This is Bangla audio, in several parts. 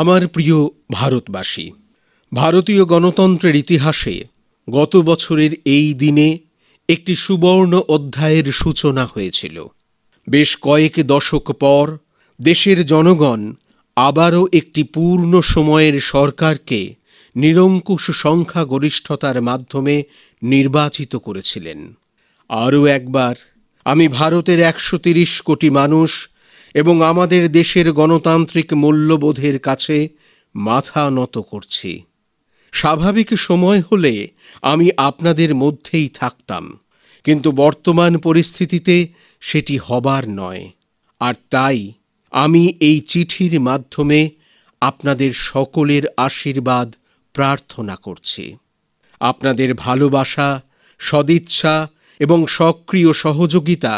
আমার প্রিয় ভারতবাসী ভারতীয় গণতন্ত্রের ইতিহাসে গত বছরের এই দিনে একটি সুবর্ণ অধ্যায়ের সূচনা হয়েছিল বেশ কয়েক দশক পর দেশের জনগণ আবারও একটি পূর্ণ সময়ের সরকারকে নিরঙ্কুশ সংখ্যাগরিষ্ঠতার মাধ্যমে নির্বাচিত করেছিলেন আরও একবার আমি ভারতের একশো কোটি মানুষ এবং আমাদের দেশের গণতান্ত্রিক মূল্যবোধের কাছে মাথা নত করছি স্বাভাবিক সময় হলে আমি আপনাদের মধ্যেই থাকতাম কিন্তু বর্তমান পরিস্থিতিতে সেটি হবার নয় আর তাই আমি এই চিঠির মাধ্যমে আপনাদের সকলের আশীর্বাদ প্রার্থনা করছি আপনাদের ভালোবাসা সদিচ্ছা এবং সক্রিয় সহযোগিতা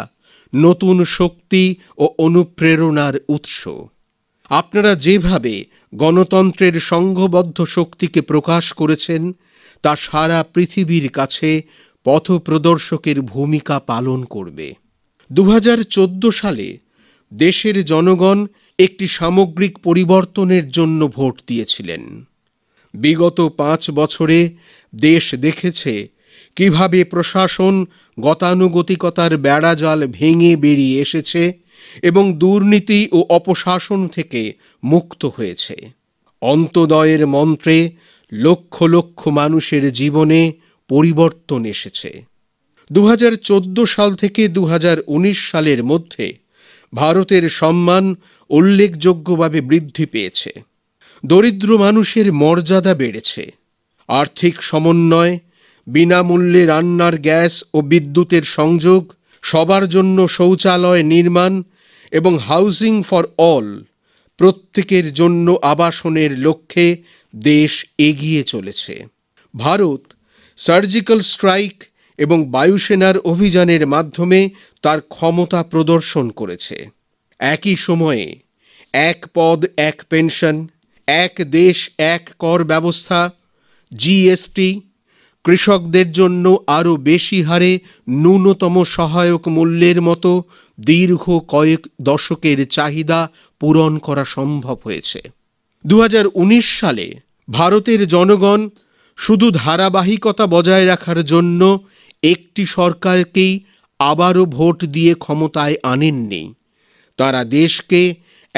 নতুন শক্তি ও অনুপ্রেরণার উৎস আপনারা যেভাবে গণতন্ত্রের সংঘবদ্ধ শক্তিকে প্রকাশ করেছেন তা সারা পৃথিবীর কাছে পথপ্রদর্শকের ভূমিকা পালন করবে দু সালে দেশের জনগণ একটি সামগ্রিক পরিবর্তনের জন্য ভোট দিয়েছিলেন বিগত পাঁচ বছরে দেশ দেখেছে কিভাবে প্রশাসন গতানুগতিকতার বেড়াজাল ভেঙে বেরিয়ে এসেছে এবং দুর্নীতি ও অপশাসন থেকে মুক্ত হয়েছে অন্তদয়ের মন্ত্রে লক্ষ লক্ষ মানুষের জীবনে পরিবর্তন এসেছে দু সাল থেকে দু সালের মধ্যে ভারতের সম্মান উল্লেখযোগ্যভাবে বৃদ্ধি পেয়েছে দরিদ্র মানুষের মর্যাদা বেড়েছে আর্থিক সমন্বয় বিনামূল্যে রান্নার গ্যাস ও বিদ্যুতের সংযোগ সবার জন্য শৌচালয় নির্মাণ এবং হাউজিং ফর অল প্রত্যেকের জন্য আবাসনের লক্ষ্যে দেশ এগিয়ে চলেছে ভারত সার্জিক্যাল স্ট্রাইক এবং বায়ুসেনার অভিযানের মাধ্যমে তার ক্ষমতা প্রদর্শন করেছে একই সময়ে এক পদ এক পেনশন এক দেশ এক কর ব্যবস্থা জিএসটি কৃষকদের জন্য আরও বেশি হারে ন্যূনতম সহায়ক মূল্যের মতো দীর্ঘ কয়েক দশকের চাহিদা পূরণ করা সম্ভব হয়েছে দু সালে ভারতের জনগণ শুধু ধারাবাহিকতা বজায় রাখার জন্য একটি সরকারকেই আবারও ভোট দিয়ে ক্ষমতায় আনেননি তারা দেশকে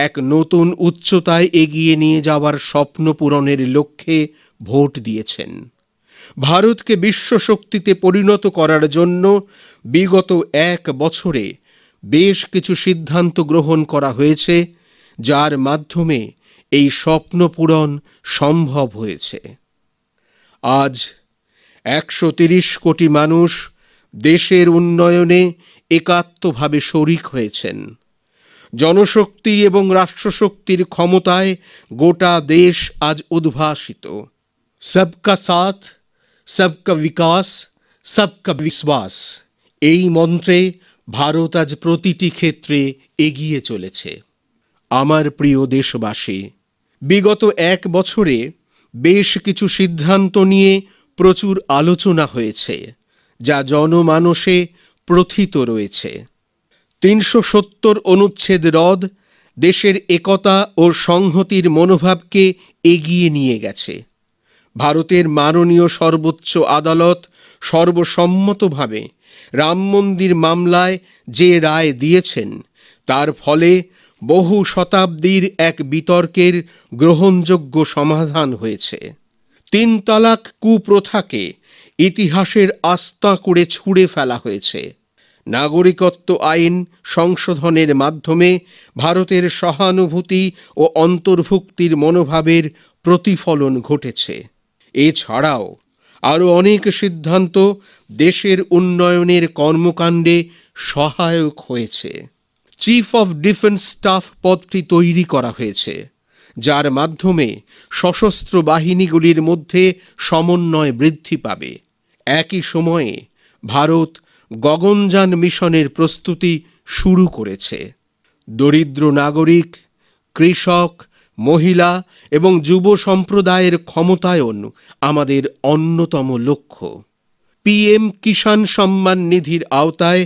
এক নতুন উচ্চতায় এগিয়ে নিয়ে যাওয়ার স্বপ্ন পূরণের লক্ষ্যে ভোট দিয়েছেন ভারতকে বিশ্বশক্তিতে পরিণত করার জন্য বিগত এক বছরে বেশ কিছু সিদ্ধান্ত গ্রহণ করা হয়েছে যার মাধ্যমে এই স্বপ্নপূরণ সম্ভব হয়েছে আজ একশো তিরিশ কোটি মানুষ দেশের উন্নয়নে একাত্মভাবে শরিক হয়েছেন জনশক্তি এবং রাষ্ট্রশক্তির ক্ষমতায় গোটা দেশ আজ উদ্ভাসিত সবকা সাথ সবকা বিকাশ সবকা বিশ্বাস এই মন্ত্রে ভারত আজ প্রতিটি ক্ষেত্রে এগিয়ে চলেছে আমার প্রিয় দেশবাসী বিগত এক বছরে বেশ কিছু সিদ্ধান্ত নিয়ে প্রচুর আলোচনা হয়েছে যা জনমানসে প্রথিত রয়েছে তিনশো সত্তর অনুচ্ছেদ হ্রদ দেশের একতা ও সংহতির মনোভাবকে এগিয়ে নিয়ে গেছে ভারতের মাননীয় সর্বোচ্চ আদালত সর্বসম্মতভাবে রাম মন্দির মামলায় যে রায় দিয়েছেন তার ফলে বহু শতাব্দীর এক বিতর্কের গ্রহণযোগ্য সমাধান হয়েছে তিন তালাক কুপ্রথাকে ইতিহাসের আস্থা করে ছুঁড়ে ফেলা হয়েছে নাগরিকত্ব আইন সংশোধনের মাধ্যমে ভারতের সহানুভূতি ও অন্তর্ভুক্তির মনোভাবের প্রতিফলন ঘটেছে এছাড়াও আরও অনেক সিদ্ধান্ত দেশের উন্নয়নের কর্মকাণ্ডে সহায়ক হয়েছে চিফ অফ ডিফেন্স স্টাফ পদটি তৈরি করা হয়েছে যার মাধ্যমে সশস্ত্র বাহিনীগুলির মধ্যে সমন্বয় বৃদ্ধি পাবে একই সময়ে ভারত গগনযান মিশনের প্রস্তুতি শুরু করেছে দরিদ্র নাগরিক কৃষক মহিলা এবং যুব সম্প্রদায়ের ক্ষমতায়ন আমাদের অন্যতম লক্ষ্য পিএম কিষাণ সম্মান নিধির আওতায়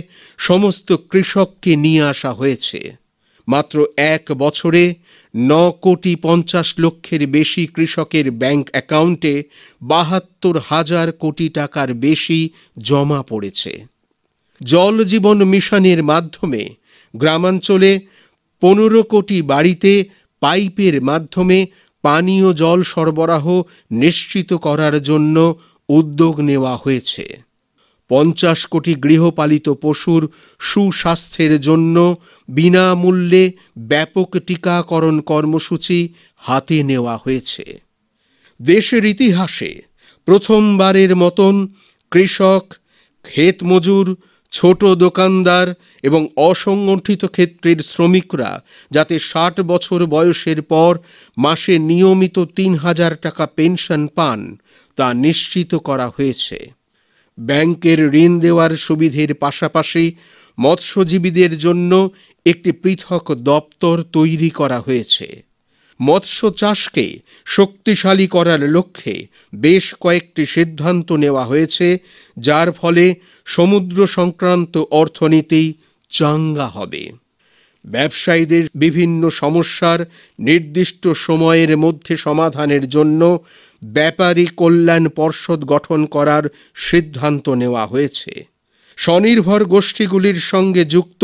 সমস্ত কৃষককে নিয়ে আসা হয়েছে মাত্র এক বছরে ন কোটি পঞ্চাশ লক্ষের বেশি কৃষকের ব্যাংক অ্যাকাউন্টে বাহাত্তর হাজার কোটি টাকার বেশি জমা পড়েছে জল জীবন মিশনের মাধ্যমে গ্রামাঞ্চলে পনেরো কোটি বাড়িতে পাইপের মাধ্যমে পানীয় জল সরবরাহ নিশ্চিত করার জন্য উদ্যোগ নেওয়া হয়েছে পঞ্চাশ কোটি গৃহপালিত পশুর সুস্বাস্থ্যের জন্য বিনামূল্যে ব্যাপক টিকাকরণ কর্মসূচি হাতে নেওয়া হয়েছে দেশের ইতিহাসে প্রথমবারের মতন কৃষক ক্ষেত মজুর ছোট দোকানদার এবং অসংগঠিত ক্ষেত্রের শ্রমিকরা যাতে ষাট বছর বয়সের পর মাসে নিয়মিত তিন হাজার টাকা পেনশন পান তা নিশ্চিত করা হয়েছে ব্যাংকের ঋণ দেওয়ার সুবিধের পাশাপাশি মৎস্যজীবীদের জন্য একটি পৃথক দপ্তর তৈরি করা হয়েছে মৎস্য চাষকে শক্তিশালী করার লক্ষ্যে বেশ কয়েকটি সিদ্ধান্ত নেওয়া হয়েছে যার ফলে সমুদ্র সংক্রান্ত অর্থনীতি চাঙ্গা হবে ব্যবসায়ীদের বিভিন্ন সমস্যার নির্দিষ্ট সময়ের মধ্যে সমাধানের জন্য ব্যাপারী কল্যাণ পর্ষদ গঠন করার সিদ্ধান্ত নেওয়া হয়েছে স্বনির্ভর গোষ্ঠীগুলির সঙ্গে যুক্ত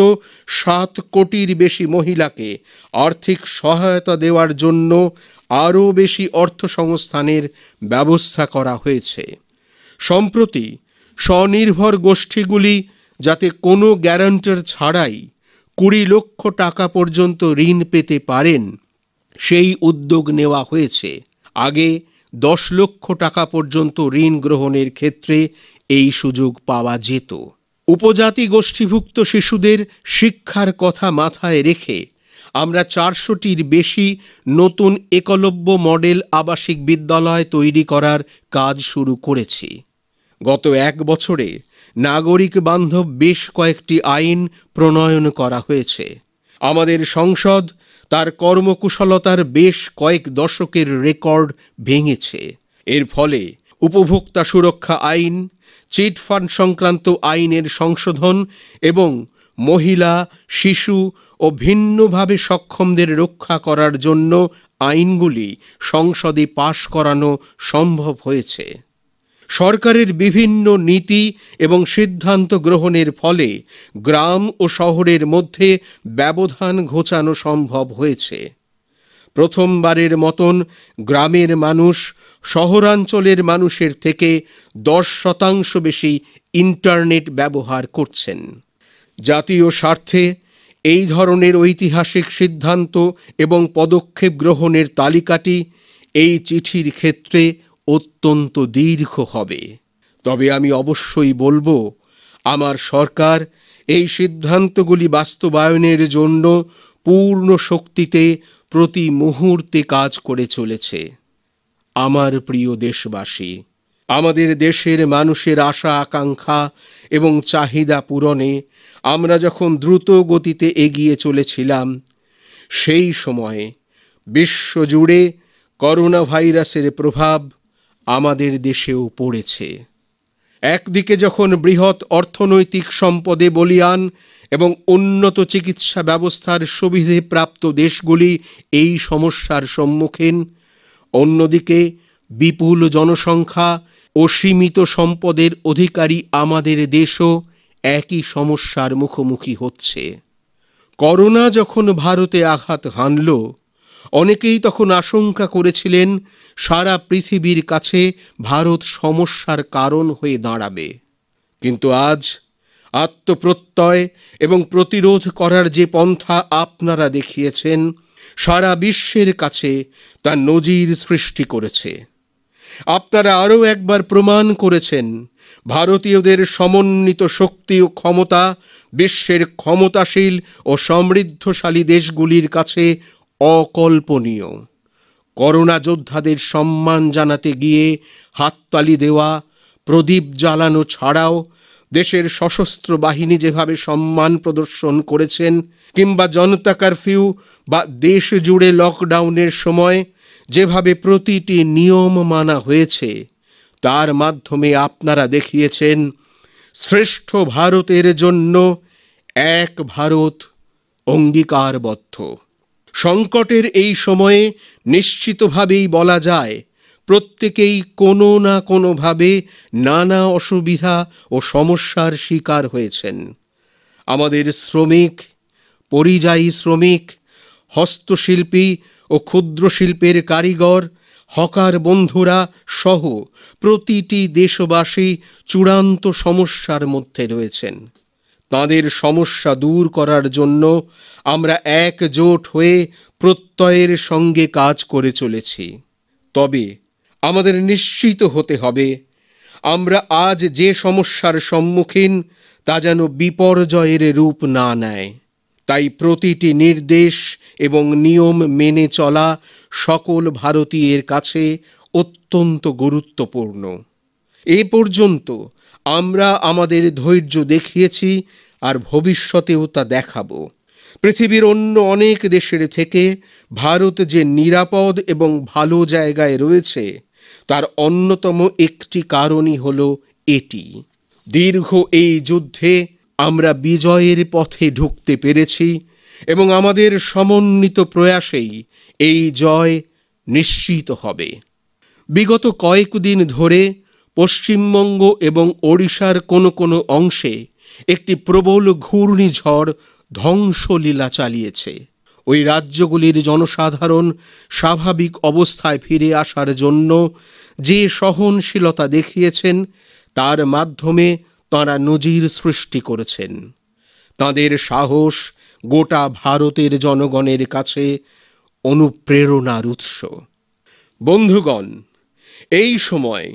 সাত কোটির বেশি মহিলাকে আর্থিক সহায়তা দেওয়ার জন্য আরও বেশি অর্থ সংস্থানের ব্যবস্থা করা হয়েছে সম্প্রতি স্বনির্ভর গোষ্ঠীগুলি যাতে কোনো গ্যারান্টার ছাড়াই কুড়ি লক্ষ টাকা পর্যন্ত ঋণ পেতে পারেন সেই উদ্যোগ নেওয়া হয়েছে আগে দশ লক্ষ টাকা পর্যন্ত ঋণ গ্রহণের ক্ষেত্রে এই সুযোগ পাওয়া যেত উপজাতি গোষ্ঠীভুক্ত শিশুদের শিক্ষার কথা মাথায় রেখে আমরা চারশোটির বেশি নতুন একলব্য মডেল আবাসিক বিদ্যালয় তৈরি করার কাজ শুরু করেছি গত এক বছরে নাগরিক বান্ধব বেশ কয়েকটি আইন প্রণয়ন করা হয়েছে আমাদের সংসদ তার কর্মকুশলতার বেশ কয়েক দশকের রেকর্ড ভেঙেছে এর ফলে উপভোক্তা সুরক্ষা আইন চিট ফান্ড সংক্রান্ত আইনের সংশোধন এবং মহিলা শিশু ও ভিন্নভাবে সক্ষমদের রক্ষা করার জন্য আইনগুলি সংসদে পাশ করানো সম্ভব হয়েছে সরকারের বিভিন্ন নীতি এবং সিদ্ধান্ত গ্রহণের ফলে গ্রাম ও শহরের মধ্যে ব্যবধান ঘোচানো সম্ভব হয়েছে প্রথমবারের মতন গ্রামের মানুষ শহরাঞ্চলের মানুষের থেকে দশ শতাংশ বেশি ইন্টারনেট ব্যবহার করছেন জাতীয় স্বার্থে এই ধরনের ঐতিহাসিক সিদ্ধান্ত এবং পদক্ষেপ গ্রহণের তালিকাটি এই চিঠির ক্ষেত্রে অত্যন্ত দীর্ঘ হবে তবে আমি অবশ্যই বলবো আমার সরকার এই সিদ্ধান্তগুলি বাস্তবায়নের জন্য পূর্ণ শক্তিতে প্রতি মুহূর্তে কাজ করে চলেছে আমার প্রিয় দেশবাসী আমাদের দেশের মানুষের আশা আকাঙ্ক্ষা এবং চাহিদা পূরণে আমরা যখন দ্রুত গতিতে এগিয়ে চলেছিলাম সেই সময়ে বিশ্বজুড়ে করোনা ভাইরাসের প্রভাব আমাদের দেশেও পড়েছে একদিকে যখন বৃহৎ অর্থনৈতিক সম্পদে বলিয়ান এবং উন্নত চিকিৎসা ব্যবস্থার সুবিধে প্রাপ্ত দেশগুলি এই সমস্যার সম্মুখীন অন্যদিকে বিপুল জনসংখ্যা ও সীমিত সম্পদের অধিকারী আমাদের দেশও একই সমস্যার মুখোমুখি হচ্ছে করোনা যখন ভারতে আঘাত হানল অনেকেই তখন আশঙ্কা করেছিলেন সারা পৃথিবীর কাছে ভারত সমস্যার কারণ হয়ে দাঁড়াবে কিন্তু আজ আত্মপ্রত্যয় এবং প্রতিরোধ করার যে পন্থা আপনারা দেখিয়েছেন সারা বিশ্বের কাছে তার নজির সৃষ্টি করেছে আপনারা আরও একবার প্রমাণ করেছেন ভারতীয়দের সমন্বিত শক্তি ও ক্ষমতা বিশ্বের ক্ষমতাশীল ও সমৃদ্ধশালী দেশগুলির কাছে অকল্পনীয় করোনা যোদ্ধাদের সম্মান জানাতে গিয়ে হাততালি দেওয়া প্রদীপ জ্বালানো ছাড়াও দেশের সশস্ত্র বাহিনী যেভাবে সম্মান প্রদর্শন করেছেন কিংবা জনতা কারফিউ বা দেশ জুড়ে লকডাউনের সময় যেভাবে প্রতিটি নিয়ম মানা হয়েছে তার মাধ্যমে আপনারা দেখিয়েছেন শ্রেষ্ঠ ভারতের জন্য এক ভারত অঙ্গীকারবদ্ধ সংকটের এই সময়ে নিশ্চিতভাবেই বলা যায় প্রত্যেকেই কোনো না কোনোভাবে নানা অসুবিধা ও সমস্যার শিকার হয়েছেন আমাদের শ্রমিক পরিযায়ী শ্রমিক হস্তশিল্পী ও ক্ষুদ্র শিল্পের কারিগর হকার বন্ধুরা সহ প্রতিটি দেশবাসী চূড়ান্ত সমস্যার মধ্যে রয়েছেন তাদের সমস্যা দূর করার জন্য আমরা একজোট হয়ে প্রত্যয়ের সঙ্গে কাজ করে চলেছি তবে আমাদের নিশ্চিত হতে হবে আমরা আজ যে সমস্যার সম্মুখীন তা যেন বিপর্যয়ের রূপ না নেয় তাই প্রতিটি নির্দেশ এবং নিয়ম মেনে চলা সকল ভারতীয়ের কাছে অত্যন্ত গুরুত্বপূর্ণ এ পর্যন্ত আমরা আমাদের ধৈর্য দেখিয়েছি আর ভবিষ্যতেও তা দেখাবো পৃথিবীর অন্য অনেক দেশের থেকে ভারত যে নিরাপদ এবং ভালো জায়গায় রয়েছে তার অন্যতম একটি কারণই হল এটি দীর্ঘ এই যুদ্ধে আমরা বিজয়ের পথে ঢুকতে পেরেছি এবং আমাদের সমন্বিত প্রয়াসেই এই জয় নিশ্চিত হবে বিগত কয়েকদিন ধরে পশ্চিমবঙ্গ এবং ওড়িশার কোনো কোনো অংশে একটি প্রবল ঘূর্ণিঝড় ধ্বংসলীলা চালিয়েছে ওই রাজ্যগুলির জনসাধারণ স্বাভাবিক অবস্থায় ফিরে আসার জন্য যে সহনশীলতা দেখিয়েছেন তার মাধ্যমে তাঁরা নজির সৃষ্টি করেছেন তাঁদের সাহস গোটা ভারতের জনগণের কাছে অনুপ্রেরণার উৎস বন্ধুগণ এই সময়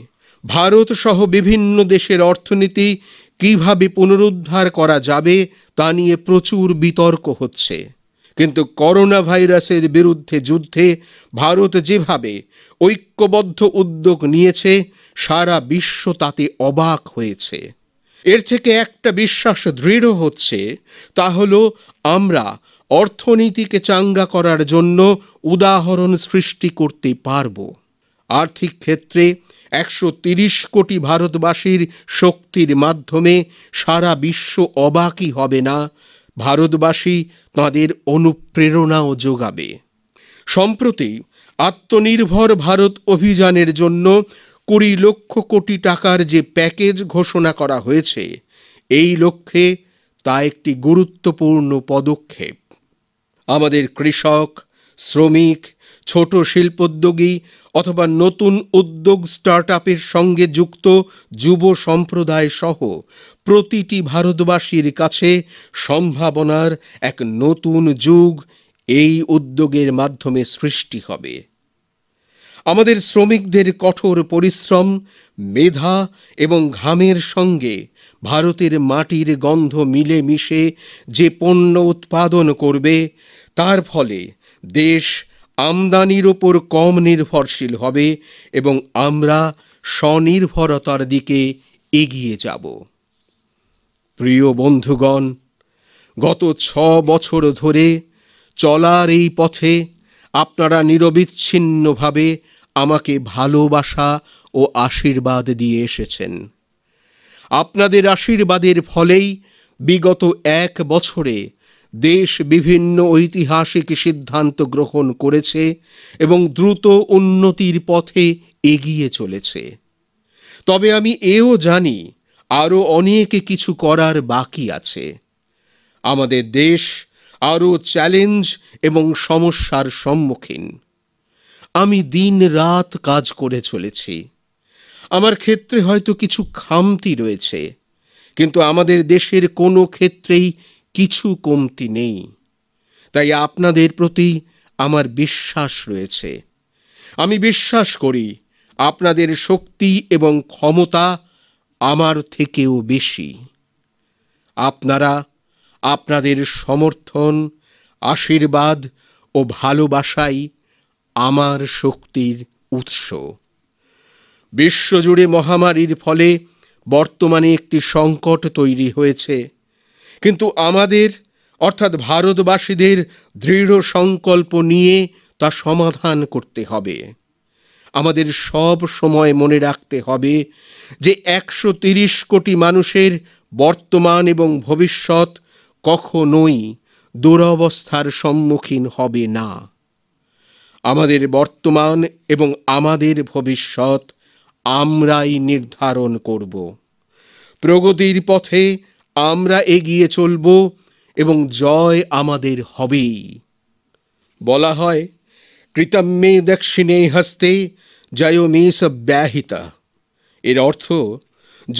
ভারত সহ বিভিন্ন দেশের অর্থনীতি কিভাবে পুনরুদ্ধার করা যাবে তা নিয়ে প্রচুর বিতর্ক হচ্ছে কিন্তু করোনা ভাইরাসের বিরুদ্ধে যুদ্ধে ভারত যেভাবে ঐক্যবদ্ধ উদ্যোগ নিয়েছে সারা বিশ্ব তাতে অবাক হয়েছে এর থেকে একটা বিশ্বাস দৃঢ় হচ্ছে তা হল আমরা অর্থনীতিকে চাঙ্গা করার জন্য উদাহরণ সৃষ্টি করতে পারব আর্থিক ক্ষেত্রে একশো তিরিশ কোটি ভারতবাসীর শক্তির মাধ্যমে সারা বিশ্ব অবাকই হবে না ভারতবাসী তাঁদের অনুপ্রেরণাও যোগাবে সম্প্রতি আত্মনির্ভর ভারত অভিযানের জন্য কুড়ি লক্ষ কোটি টাকার যে প্যাকেজ ঘোষণা করা হয়েছে এই লক্ষ্যে তা একটি গুরুত্বপূর্ণ পদক্ষেপ আমাদের কৃষক শ্রমিক ছোট শিল্পোদ্যোগী অথবা নতুন উদ্যোগ স্টার্ট সঙ্গে যুক্ত যুব সম্প্রদায় সহ প্রতিটি ভারতবাসীর কাছে সম্ভাবনার এক নতুন যুগ এই উদ্যোগের মাধ্যমে সৃষ্টি হবে আমাদের শ্রমিকদের কঠোর পরিশ্রম মেধা এবং ঘামের সঙ্গে ভারতের মাটির গন্ধ মিলে মিশে যে পণ্য উৎপাদন করবে তার ফলে দেশ আমদানির ওপর কম নির্ভরশীল হবে এবং আমরা স্বনির্ভরতার দিকে এগিয়ে যাব প্রিয় বন্ধুগণ গত ছ বছর ধরে চলার এই পথে আপনারা নিরবিচ্ছিন্নভাবে আমাকে ভালোবাসা ও আশীর্বাদ দিয়ে এসেছেন আপনাদের আশীর্বাদের ফলেই বিগত এক বছরে দেশ বিভিন্ন ঐতিহাসিক সিদ্ধান্ত গ্রহণ করেছে এবং দ্রুত উন্নতির পথে এগিয়ে চলেছে তবে আমি এও জানি আরও অনেক কিছু করার বাকি আছে আমাদের দেশ আরও চ্যালেঞ্জ এবং সমস্যার সম্মুখীন আমি দিন রাত কাজ করে চলেছি আমার ক্ষেত্রে হয়তো কিছু খামতি রয়েছে কিন্তু আমাদের দেশের কোনো ক্ষেত্রেই কিছু কমতি নেই তাই আপনাদের প্রতি আমার বিশ্বাস রয়েছে আমি বিশ্বাস করি আপনাদের শক্তি এবং ক্ষমতা আমার থেকেও বেশি আপনারা আপনাদের সমর্থন আশীর্বাদ ও ভালোবাসাই আমার শক্তির উৎস বিশ্বজুড়ে মহামারীর ফলে বর্তমানে একটি সংকট তৈরি হয়েছে কিন্তু আমাদের অর্থাৎ ভারতবাসীদের দৃঢ় সংকল্প নিয়ে তা সমাধান করতে হবে আমাদের সব সময় মনে রাখতে হবে যে একশো তিরিশ কোটি মানুষের বর্তমান এবং ভবিষ্যৎ কখনোই দুরবস্থার সম্মুখীন হবে না আমাদের বর্তমান এবং আমাদের ভবিষ্যৎ আমরাই নির্ধারণ করব প্রগতির পথে আমরা এগিয়ে চলব এবং জয় আমাদের হবেই বলা হয় কৃতম্যে দক্ষিণে হস্তে জায়মেস ব্যাহিতা এর অর্থ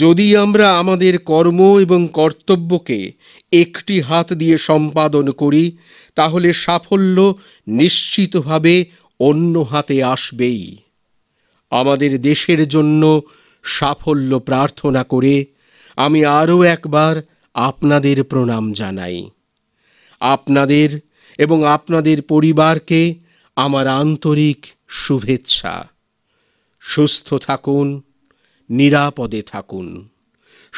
যদি আমরা আমাদের কর্ম এবং কর্তব্যকে একটি হাত দিয়ে সম্পাদন করি তাহলে সাফল্য নিশ্চিতভাবে অন্য হাতে আসবেই আমাদের দেশের জন্য সাফল্য প্রার্থনা করে আমি আরও একবার আপনাদের প্রণাম জানাই আপনাদের এবং আপনাদের পরিবারকে আমার আন্তরিক শুভেচ্ছা সুস্থ থাকুন নিরাপদে থাকুন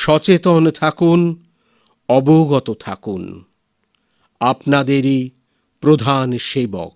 সচেতন থাকুন অবগত থাকুন আপনাদেরই প্রধান সেবক